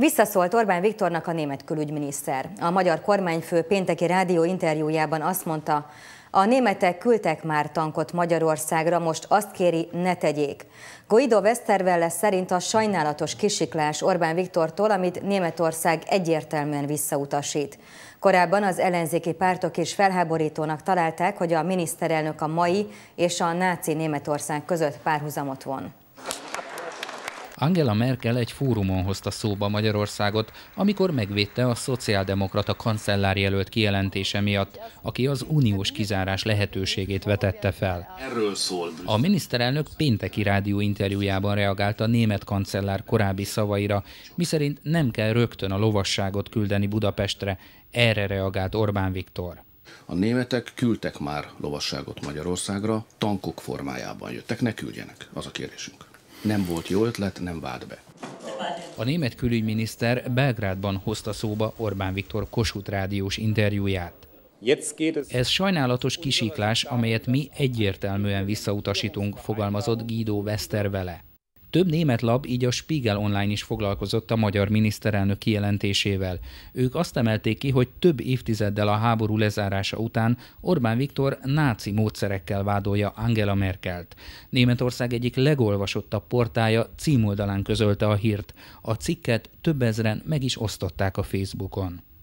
Visszaszólt Orbán Viktornak a német külügyminiszter. A magyar kormányfő pénteki rádió interjújában azt mondta, a németek küldtek már tankot Magyarországra, most azt kéri, ne tegyék. Goido Westerwelle szerint a sajnálatos kisiklás Orbán Viktortól, amit Németország egyértelműen visszautasít. Korábban az ellenzéki pártok is felháborítónak találták, hogy a miniszterelnök a mai és a náci Németország között párhuzamot von. Angela Merkel egy fórumon hozta szóba Magyarországot, amikor megvédte a szociáldemokrata kancellárjelölt kijelentése miatt, aki az uniós kizárás lehetőségét vetette fel. Erről szól. A miniszterelnök pénteki rádió interjújában reagált a német kancellár korábbi szavaira, miszerint nem kell rögtön a lovasságot küldeni Budapestre, erre reagált Orbán Viktor. A németek küldtek már lovasságot Magyarországra, tankok formájában jöttek, ne küldjenek, az a kérésünk nem volt jó ötlet, nem vált be. A német külügyminiszter Belgrádban hozta szóba Orbán Viktor Kossuth rádiós interjúját. Ez sajnálatos kisiklás, amelyet mi egyértelműen visszautasítunk, fogalmazott Guido Westervele. Több német lap, így a Spiegel Online is foglalkozott a magyar miniszterelnök kijelentésével. Ők azt emelték ki, hogy több évtizeddel a háború lezárása után Orbán Viktor náci módszerekkel vádolja Angela Merkelt. Németország egyik legolvasottabb portája címoldalán közölte a hírt. A cikket több ezren meg is osztották a Facebookon.